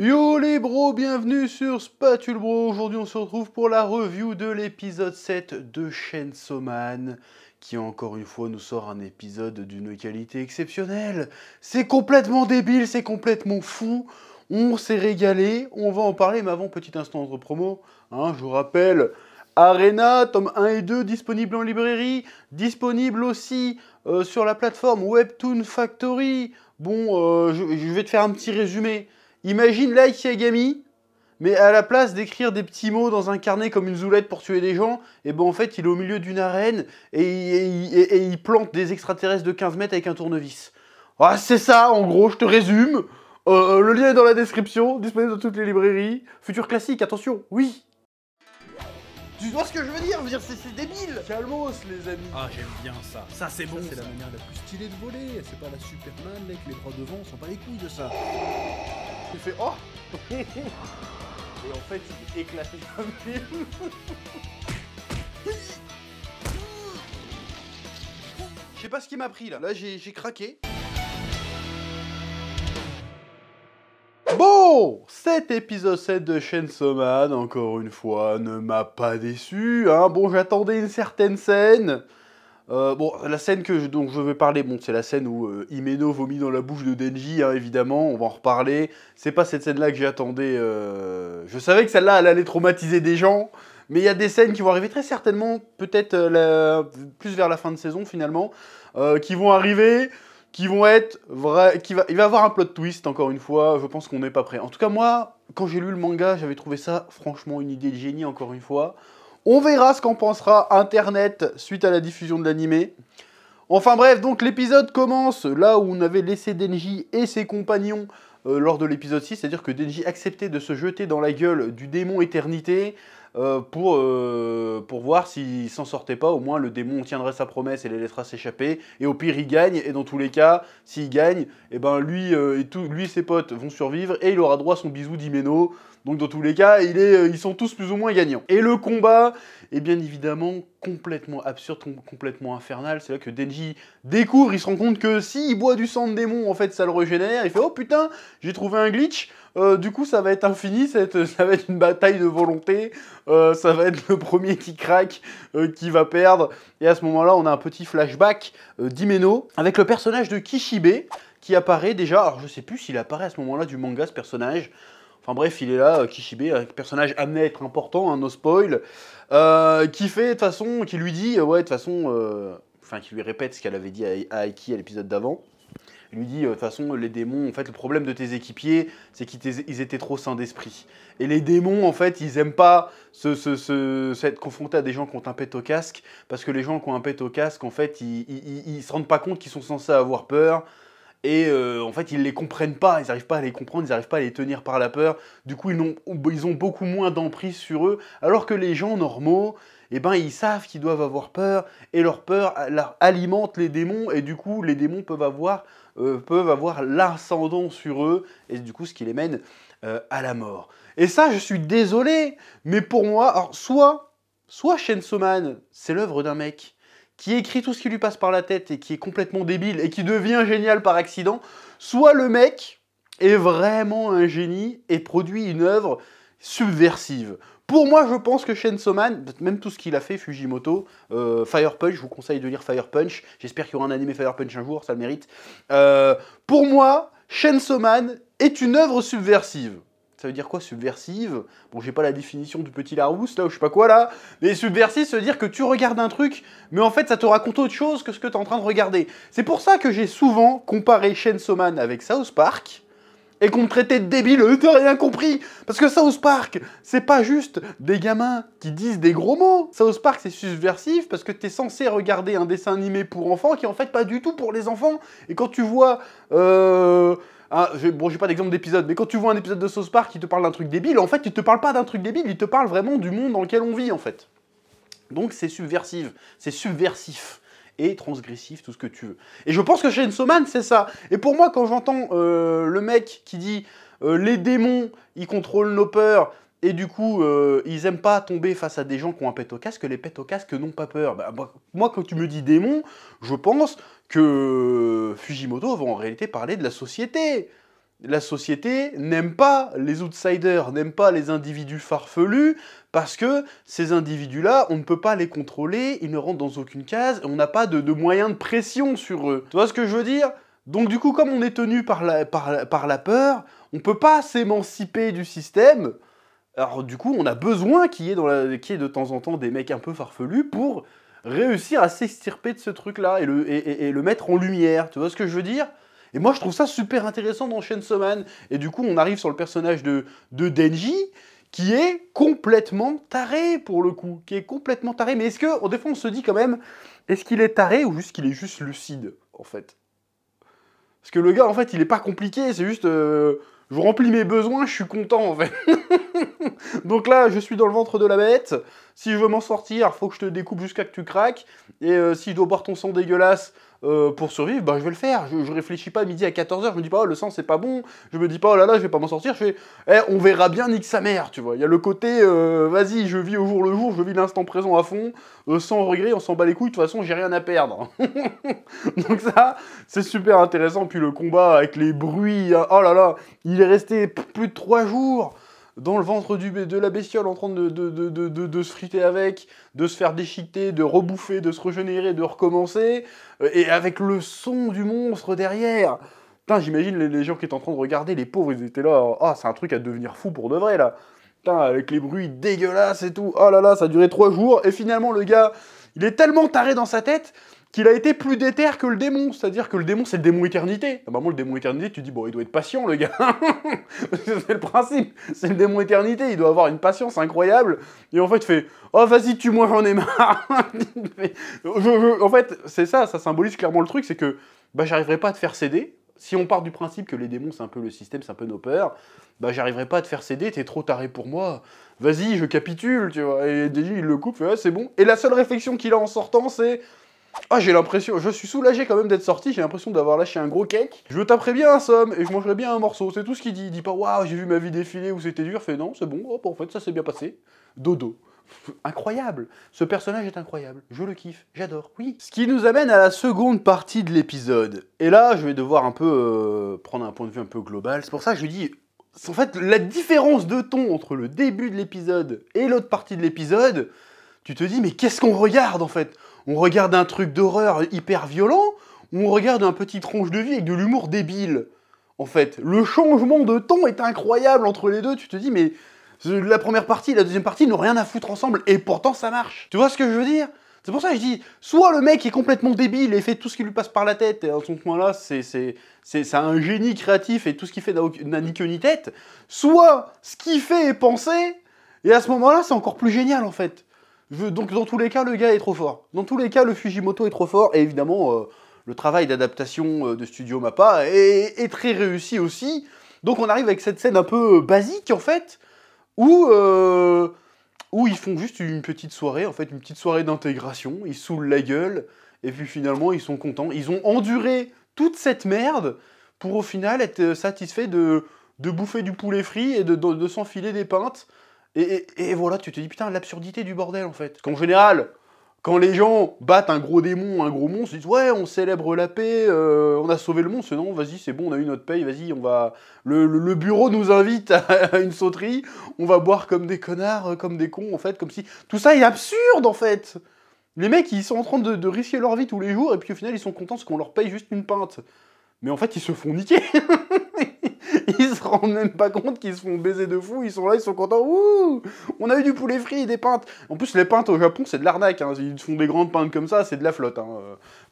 Yo les bros, bienvenue sur Spatule Bro. Aujourd'hui, on se retrouve pour la review de l'épisode 7 de Chainsaw Man qui encore une fois nous sort un épisode d'une qualité exceptionnelle. C'est complètement débile, c'est complètement fou. On s'est régalé, on va en parler, mais avant, petit instant entre promo. Hein, je vous rappelle, Arena, tome 1 et 2, disponible en librairie, disponible aussi euh, sur la plateforme Webtoon Factory. Bon, euh, je vais te faire un petit résumé. Imagine Light Yagami, e, mais à la place d'écrire des petits mots dans un carnet comme une zoulette pour tuer des gens, et eh ben en fait il est au milieu d'une arène et, il plante des extraterrestres de 15 mètres avec un tournevis. Ah, c'est ça, en gros, je te résume. Euh, euh, le lien est dans la description, disponible dans toutes les librairies. Futur classique, attention, oui. Tu vois ce que je veux dire, dire c'est débile Calmos, les amis Ah, j'aime bien ça Ça, c'est bon C'est la manière la plus stylée de voler C'est pas la Superman, mec, les bras devant, on pas les couilles de ça il fait Oh Et en fait, il est éclaté comme film. Je sais pas ce qui m'a pris là. Là, j'ai craqué. Bon, cet épisode 7 de Chainsaw Man, encore une fois, ne m'a pas déçu. Hein. Bon, j'attendais une certaine scène. Euh, bon, la scène que, dont je vais parler, bon, c'est la scène où Imeno euh, Himeno vomit dans la bouche de Denji, hein, évidemment, on va en reparler. C'est pas cette scène-là que j'attendais. Euh, je savais que celle-là, allait traumatiser des gens, mais il y a des scènes qui vont arriver très certainement, peut-être plus vers la fin de saison finalement, qui vont arriver, qui vont être Qui va... Il va y avoir un plot twist, encore une fois, je pense qu'on n'est pas prêt. En tout cas, moi, quand j'ai lu le manga, j'avais trouvé ça franchement une idée de génie, encore une fois. On verra ce qu'en pensera Internet suite à la diffusion de l'animé. Enfin bref, donc l'épisode commence là où on avait laissé Denji et ses compagnons euh, lors de l'épisode 6, c'est-à-dire que Denji acceptait de se jeter dans la gueule du démon éternité euh, pour, euh, pour voir s'il s'en sortait pas, au moins le démon tiendrait sa promesse et les laissera s'échapper, et au pire il gagne, et dans tous les cas, s'il gagne, et eh ben lui et lui ses potes vont survivre, et il aura droit à son bisou d'Imeno, donc dans tous les cas, euh, ils sont tous plus ou moins gagnants. Et le combat est bien évidemment complètement absurde, complètement infernal. C'est là que Denji découvre, il se rend compte que s'il il boit du sang de démon, en fait, ça le régénère. Il fait « Oh putain, j'ai trouvé un glitch euh, Du coup, ça va être infini, ça va être, une bataille de volonté. Euh, ça va être le premier qui craque, qui va perdre. » Et à ce moment-là, on a un petit flashback d'Imeno avec le personnage de Kishibe qui apparaît déjà. Alors, je sais plus s'il apparaît à ce moment-là du manga, ce personnage. Enfin bref, il est là, euh, Kishibe, personnage amené à être important, un hein, no spoil, euh, qui fait de façon, qui lui dit, euh, ouais, de façon, enfin, qui lui répète ce qu'elle avait dit à, Aiki à l'épisode d'avant. lui dit, de toute façon, les démons, en fait, le problème de tes équipiers, c'est qu'ils étaient trop sains d'esprit. Et les démons, en fait, ils aiment pas se, se, être confrontés à des gens qui ont un pet au casque, parce que les gens qui ont un pet au casque, en fait, ils, ils, ils se rendent pas compte qu'ils sont censés avoir peur, et euh, en fait, ils ne les comprennent pas, ils n'arrivent pas à les comprendre, ils n'arrivent pas à les tenir par la peur. Du coup, ils ont, beaucoup moins d'emprise sur eux, alors que les gens normaux, eh ben, ils savent qu'ils doivent avoir peur, et leur peur alimente les démons, et du coup, les démons peuvent avoir, euh, avoir l'ascendant sur eux, et du coup, ce qui les mène euh, à la mort. Et ça, je suis désolé, mais pour moi, soit, soit Chainsaw c'est l'œuvre d'un mec, qui écrit tout ce qui lui passe par la tête et qui est complètement débile et qui devient génial par accident, soit le mec est vraiment un génie et produit une œuvre subversive. Pour moi, je pense que Chainsaw Man, même tout ce qu'il a fait, Fujimoto, euh, Fire Punch, je vous conseille de lire Fire Punch, j'espère qu'il y aura un animé Fire Punch un jour, ça le mérite. Euh, pour moi, Chainsaw Man est une œuvre subversive. Ça veut dire quoi subversive Bon, j'ai pas la définition du petit Larousse là ou je sais pas quoi là, mais subversive, ça veut dire que tu regardes un truc, mais en fait ça te raconte autre chose que ce que tu es en train de regarder. C'est pour ça que j'ai souvent comparé Shane Soman avec South Park et qu'on me traitait de débile, euh, t'as rien compris Parce que South Park, c'est pas juste des gamins qui disent des gros mots. South Park, c'est subversif parce que t'es censé regarder un dessin animé pour enfants qui est en fait pas du tout pour les enfants. Et quand tu vois... Euh, ah, je, bon, j'ai pas d'exemple d'épisode, mais quand tu vois un épisode de South Park qui te parle d'un truc débile, en fait, il te parle pas d'un truc débile, il te parle vraiment du monde dans lequel on vit, en fait. Donc c'est subversif, c'est subversif et transgressif, tout ce que tu veux. Et je pense que chez Soman, c'est ça. Et pour moi, quand j'entends euh, le mec qui dit euh, les démons, ils contrôlent nos peurs, et du coup, euh, ils aiment pas tomber face à des gens qui ont un pète au casque. Les pets au casque n'ont pas peur. Bah, moi, quand tu me dis démon, je pense que Fujimoto va en réalité parler de la société. La société n'aime pas les outsiders, n'aime pas les individus farfelus, parce que ces individus-là, on ne peut pas les contrôler, ils ne rentrent dans aucune case, on n'a pas de, moyens de pression sur eux. Tu vois ce que je veux dire donc du coup, comme on est tenu par la, par la peur, on ne peut pas s'émanciper du système, alors du coup, on a besoin qu'il y, ait de temps en temps des mecs un peu farfelus pour réussir à s'extirper de ce truc-là et le, mettre en lumière. Tu vois ce que je veux dire et moi, je trouve ça super intéressant dans Chainsaw Man. Et du coup, on arrive sur le personnage de, de Denji, qui est complètement taré, pour le coup. Qui est complètement taré. Mais est-ce que, des fois, on se dit quand même, est-ce qu'il est taré ou est-ce qu'il est juste lucide, en fait Parce que le gars, en fait, il est pas compliqué, c'est juste... Euh, je remplis mes besoins, je suis content en fait. Donc là, je suis dans le ventre de la bête. Si je veux m'en sortir, faut que je te découpe jusqu'à que tu craques. Et euh, si je dois boire ton sang dégueulasse, euh, pour survivre, bah, je vais le faire. Je, réfléchis pas à midi à 14h, je me dis pas, oh, le sang c'est pas bon, je me dis pas, oh là là, je vais pas m'en sortir, je fais, eh, on verra bien, nique sa mère, tu vois. Il y a le côté, euh, vas-y, je vis au jour le jour, je vis l'instant présent à fond, euh, sans regret, on s'en bat les couilles, de toute façon, j'ai rien à perdre. Donc ça, c'est super intéressant. Puis le combat avec les bruits, hein. oh là là, il est resté plus de 3 jours dans le ventre de la bestiole en train de, se friter avec, de se faire déchiqueter, de rebouffer, de se régénérer, de recommencer, euh, et avec le son du monstre derrière. Putain, j'imagine les, gens qui étaient en train de regarder, les pauvres, ils étaient là, ah, oh, c'est un truc à devenir fou pour de vrai, là. Putain, avec les bruits dégueulasses et tout, oh là là, ça a duré trois jours, et finalement, le gars, il est tellement taré dans sa tête qu'il a été plus déter que le démon, c'est-à-dire que le démon, c'est le démon éternité. Ah bah, moi, le démon éternité, tu dis, bon, il doit être patient, le gars. c'est le principe, c'est le démon éternité, il doit avoir une patience incroyable. Et en fait, tu fais, oh, vas-y, tue-moi, j'en ai marre. en fait, c'est ça, ça symbolise clairement le truc, c'est que, bah, j'arriverai pas à te faire céder. Si on part du principe que les démons, c'est un peu le système, c'est un peu nos peurs, bah, j'arriverai pas à te faire céder, t'es trop taré pour moi. Vas-y, je capitule, tu vois. Et Déjà il le coupe, ah, c'est bon. Et la seule réflexion qu'il a en sortant, c'est, ah, j'ai l'impression, je suis soulagé quand même d'être sorti, j'ai l'impression d'avoir lâché un gros cake. Je taperais bien un somme et je mangerais bien un morceau, c'est tout ce qu'il dit. Il dit pas, waouh, j'ai vu ma vie défiler où c'était dur, fait non, c'est bon, hop, en fait, ça s'est bien passé. Dodo. Incroyable Ce personnage est incroyable, je le kiffe, j'adore, oui Ce qui nous amène à la seconde partie de l'épisode. Et là, je vais devoir un peu euh, prendre un point de vue un peu global. C'est pour ça que je dis, en fait, la différence de ton entre le début de l'épisode et l'autre partie de l'épisode, tu te dis, mais qu'est-ce qu'on regarde en fait on regarde un truc d'horreur hyper violent, ou on regarde un petit tronche de vie avec de l'humour débile. En fait, le changement de ton est incroyable entre les deux. Tu te dis, mais la première partie la deuxième partie n'ont rien à foutre ensemble, et pourtant ça marche. Tu vois ce que je veux dire c'est pour ça que je dis, soit le mec est complètement débile et fait tout ce qui lui passe par la tête, et à ce moment-là, c'est un génie créatif et tout ce qu'il fait n'a ni queue ni tête, soit ce qu'il fait est pensé, et à ce moment-là, c'est encore plus génial en fait donc dans tous les cas, le gars est trop fort. Dans tous les cas, le Fujimoto est trop fort. Et évidemment, euh, le travail d'adaptation euh, de Studio Mappa est, très réussi aussi. Donc on arrive avec cette scène un peu euh, basique en fait, où, ils font juste une petite soirée, en fait, une petite soirée d'intégration. Ils saoulent la gueule. Et puis finalement, ils sont contents. Ils ont enduré toute cette merde pour au final être satisfaits de, bouffer du poulet frit et de, de s'enfiler des pintes. Et, voilà, tu te dis, putain, l'absurdité du bordel, en fait. Qu'en général, quand les gens battent un gros démon, un gros monstre, ils disent, ouais, on célèbre la paix, euh, on a sauvé le monde. non, vas-y, c'est bon, on a eu notre paye, vas-y, on va... Le, bureau nous invite à une sauterie, on va boire comme des connards, euh, comme des cons, en fait, comme si... Tout ça est absurde, en fait Les mecs, ils sont en train de, de risquer leur vie tous les jours, et puis au final, ils sont contents parce qu'on leur paye juste une pinte. Mais en fait, ils se font niquer ils se rendent même pas compte qu'ils se font baiser de fou, ils sont là, ils sont contents, ouh, on a eu du poulet frit, des pintes. En plus, les pintes au Japon, c'est de l'arnaque, hein. ils font des grandes pintes comme ça, c'est de la flotte. Hein.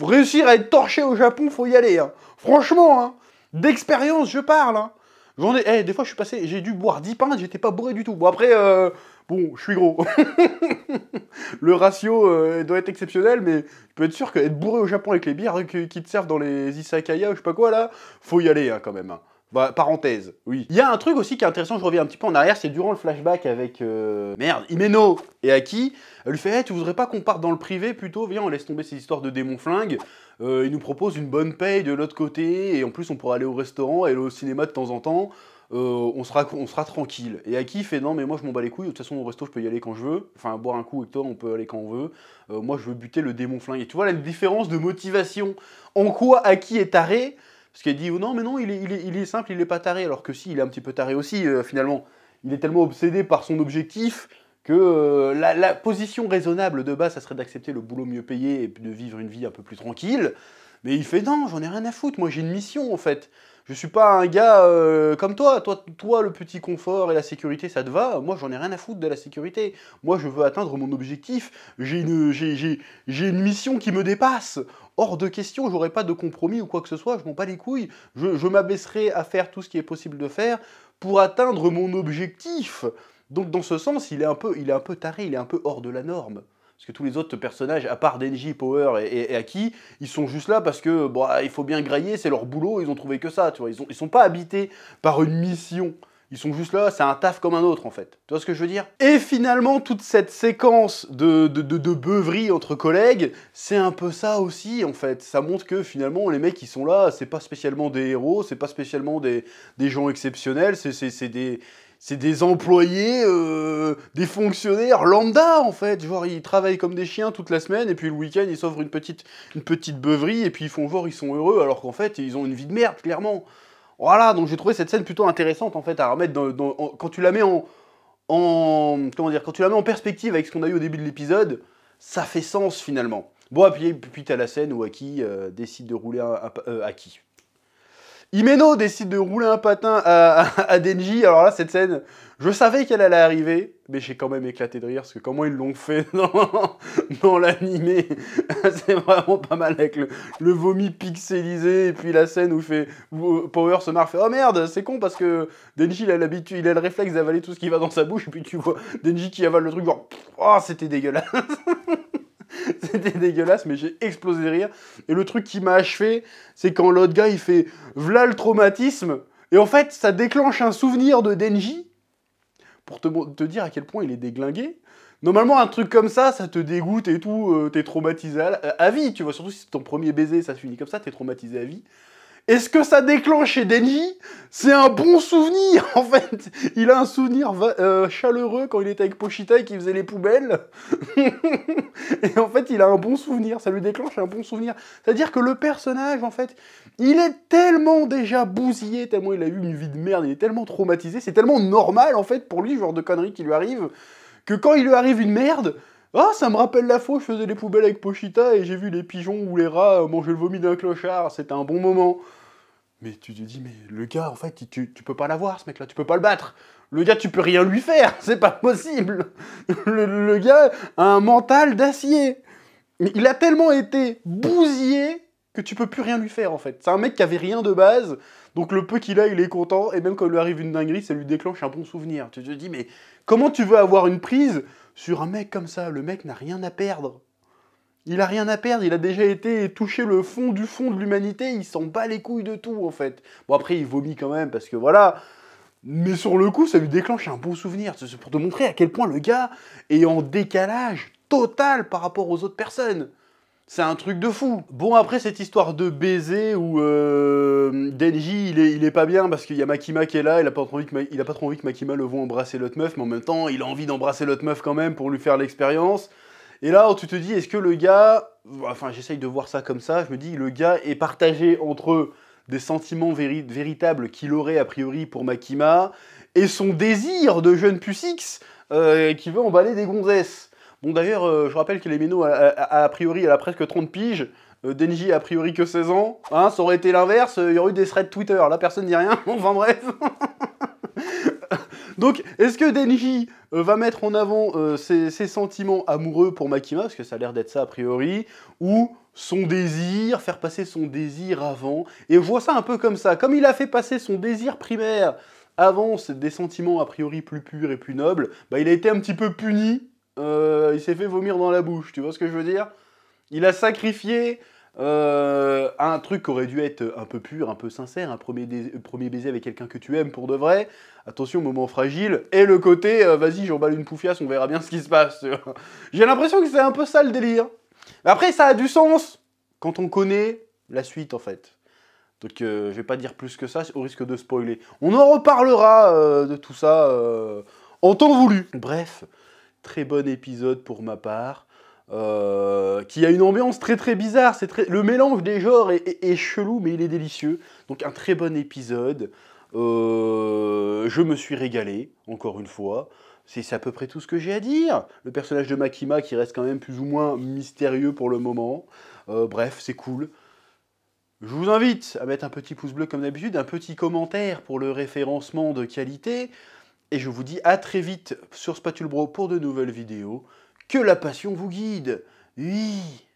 réussir à être torché au Japon, faut y aller. Hein. Franchement, hein, d'expérience, je parle. Hein. J'en ai... Eh, des fois, je suis passé, j'ai dû boire 10 pintes, j'étais pas bourré du tout. Bon, après, euh, bon, je suis gros. le ratio euh, doit être exceptionnel, mais tu peux être sûr qu'être bourré au Japon avec les bières qui te servent dans les isakaya ou je sais pas quoi, là, faut y aller quand même. Bah, parenthèse, oui. Il y a un truc aussi qui est intéressant, je reviens un petit peu en arrière, c'est durant le flashback avec. Euh, merde, Imeno et Aki, elle lui fait Eh, Tu voudrais pas qu'on parte dans le privé plutôt Viens, on laisse tomber ces histoires de démons flingues. Euh, il nous propose une bonne paye de l'autre côté, et en plus, on pourra aller au restaurant et au cinéma de temps en temps. Euh, on, sera, on sera tranquille. Et Aki fait non, mais moi je m'en bats les couilles, de toute façon au resto je peux y aller quand je veux, enfin boire un coup avec toi on peut aller quand on veut, moi je veux buter le démon flingue. Et tu vois la différence de motivation, en quoi Aki est taré, ce qui est dit, oh non, mais non, il est, simple, il est pas taré. Alors que si, il est un petit peu taré aussi, euh, finalement. Il est tellement obsédé par son objectif que euh, la, la, position raisonnable de base, ça serait d'accepter le boulot mieux payé et de vivre une vie un peu plus tranquille. Mais il fait, non, j'en ai rien à foutre, moi j'ai une mission en fait. Je suis pas un gars euh, comme toi. toi. Toi, le petit confort et la sécurité, ça te va. Moi, j'en ai rien à foutre de la sécurité. Moi, je veux atteindre mon objectif. J'ai une, une mission qui me dépasse. Hors de question, j'aurai pas de compromis ou quoi que ce soit. Je m'en bats les couilles. Je, je m'abaisserai à faire tout ce qui est possible de faire pour atteindre mon objectif. Donc, dans ce sens, il est un peu, il est un peu taré, il est un peu hors de la norme. Parce que tous les autres personnages, à part Denji, Power et, Aki, ils sont juste là parce que bon, bah, il faut bien grailler, c'est leur boulot, ils ont trouvé que ça, tu vois. Ils, ont, sont pas habités par une mission. Ils sont juste là, c'est un taf comme un autre en fait. Tu vois ce que je veux dire Et finalement, toute cette séquence de, de, beuverie entre collègues, c'est un peu ça aussi en fait. Ça montre que finalement, les mecs qui sont là, c'est pas spécialement des héros, c'est pas spécialement des gens exceptionnels, c'est des c'est des employés, euh, des fonctionnaires lambda en fait. Genre ils travaillent comme des chiens toute la semaine et puis le week-end ils s'offrent une petite, une petite beuverie et puis ils font voir ils sont heureux alors qu'en fait ils ont une vie de merde clairement. Voilà, donc j'ai trouvé cette scène plutôt intéressante en fait à remettre dans, quand tu la mets en, en, comment dire, quand tu la mets en perspective avec ce qu'on a eu au début de l'épisode, ça fait sens finalement. Bon, et puis, t'as la scène où Aki euh, décide de rouler à, qui euh, Aki, Imeno décide de rouler un patin à, Denji. Alors là, cette scène, je savais qu'elle allait arriver, mais j'ai quand même éclaté de rire parce que comment ils l'ont fait dans, l'animé, c'est vraiment pas mal avec le, vomi pixelisé et puis la scène où, fait, euh, Power se marre fait oh merde c'est con parce que Denji il a l'habitude, il a le réflexe d'avaler tout ce qui va dans sa bouche et puis tu vois Denji qui avale le truc genre oh c'était dégueulasse. C'était dégueulasse, mais j'ai explosé de rire. Et le truc qui m'a achevé, c'est quand l'autre gars, il fait V'là le traumatisme. Et en fait, ça déclenche un souvenir de Denji pour te, dire à quel point il est déglingué. Normalement, un truc comme ça, ça te dégoûte et tout, euh, t'es traumatisé à, vie, tu vois. Surtout si c'est ton premier baiser, ça se finit comme ça, t'es traumatisé à vie. Est-ce que ça déclenche chez Denji C'est un bon souvenir, en fait. Il a un souvenir euh, chaleureux quand il était avec Pochita et qu'il faisait les poubelles. et en fait, il a un bon souvenir. Ça lui déclenche un bon souvenir. C'est-à-dire que le personnage, en fait, il est tellement déjà bousillé, tellement il a eu une vie de merde, il est tellement traumatisé. C'est tellement normal, en fait, pour lui, genre de conneries qui lui arrivent, que quand il lui arrive une merde, ah, ça me rappelle la fois où je faisais les poubelles avec Pochita et j'ai vu les pigeons ou les rats euh, manger le vomi d'un clochard, c'était un bon moment. Mais tu te dis, mais le gars, en fait, tu, peux pas l'avoir, ce mec-là, tu peux pas le battre. Le gars, tu peux rien lui faire, c'est pas possible. Le, le, gars a un mental d'acier. Il a tellement été bousillé que tu peux plus rien lui faire, en fait. C'est un mec qui avait rien de base, donc le peu qu'il a, il est content, et même quand lui arrive une dinguerie, ça lui déclenche un bon souvenir. Tu te dis, mais comment tu veux avoir une prise sur un mec comme ça Le mec n'a rien à perdre. Il a rien à perdre, il a déjà été touché le fond du fond de l'humanité, il s'en bat les couilles de tout en fait. Bon après il vomit quand même parce que voilà, mais sur le coup, ça lui déclenche un bon souvenir. C'est pour te montrer à quel point le gars est en décalage total par rapport aux autres personnes. C'est un truc de fou. Bon, après cette histoire de baiser où euh, Denji, il est, pas bien parce qu'il y a Makima qui est là, il a pas trop envie que, a pas trop envie que Makima le voit embrasser l'autre meuf, mais en même temps, il a envie d'embrasser l'autre meuf quand même pour lui faire l'expérience. Et là, tu te dis, est-ce que le gars, enfin j'essaye de voir ça comme ça, je me dis, le gars est partagé entre des sentiments véritables qu'il aurait a priori pour Makima et son désir de jeune pussix euh, qui veut emballer des gonzesses. Bon d'ailleurs, euh, je rappelle que les a, priori, elle a presque 30 piges. Euh, Denji a priori que 16 ans. Hein, ça aurait été l'inverse, il y aurait eu des threads Twitter. Là, personne dit rien. enfin bref. Donc, est-ce que Denji euh, va mettre en avant euh, ses, sentiments amoureux pour Makima, parce que ça a l'air d'être ça a priori, ou son désir, faire passer son désir avant Et je vois ça un peu comme ça, comme il a fait passer son désir primaire avant des sentiments a priori plus purs et plus nobles, bah, il a été un petit peu puni, euh, il s'est fait vomir dans la bouche, tu vois ce que je veux dire Il a sacrifié euh, un truc qui aurait dû être un peu pur, un peu sincère, un premier, premier baiser avec quelqu'un que tu aimes pour de vrai. Attention, moment fragile. Et le côté, euh, vas-y, j'emballe une poufiasse, on verra bien ce qui se passe. J'ai l'impression que c'est un peu ça le délire. Mais après, ça a du sens quand on connaît la suite en fait. Donc euh, je vais pas dire plus que ça au risque de spoiler. On en reparlera de tout ça en temps voulu. Bref, très bon épisode pour ma part. Euh, qui a une ambiance très très bizarre. C'est Le mélange des genres est, chelou, mais il est délicieux. Donc un très bon épisode. Euh, je me suis régalé, encore une fois. C'est à peu près tout ce que j'ai à dire. Le personnage de Makima qui reste quand même plus ou moins mystérieux pour le moment. Euh, bref, c'est cool. Je vous invite à mettre un petit pouce bleu comme d'habitude, un petit commentaire pour le référencement de qualité. Et je vous dis à très vite sur Spatule Bro pour de nouvelles vidéos. Que la passion vous guide. Oui.